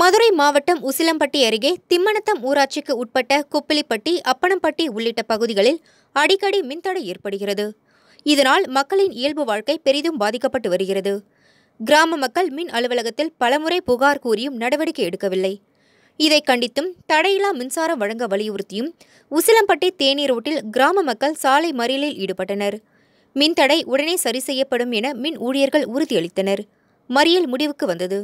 மதுரை மாவட்டம் உசிலம்பட்டி அருகே திம்மணத்தம் ஊராட்சிக்கு உட்பட்ட குப்பிலிப்பட்டி அப்பனம்பட்டி உள்ளிட்ட பகுதிகளில் அடிக்கடி மின்தடை ஏற்படுகிறது இதனால் மக்களின் இயல்பு வாழ்க்கை பெரிதும் பாதிக்கப்பட்டு வருகிறது கிராம மக்கள் மின் அலுவலகத்தில் பலமுறை புகார் கூறியும் நடவடிக்கை எடுக்கவில்லை இதை கண்டித்தும் தடையில்லா மின்சாரம் வழங்க வலியுறுத்தியும் உசிலம்பட்டி தேநீர் ரோட்டில் கிராம மக்கள் சாலை மறியலில் ஈடுபட்டனர் மின்தடை உடனே சரி செய்யப்படும் என மின் ஊழியர்கள் உறுதியளித்தனர் மறியல் முடிவுக்கு வந்தது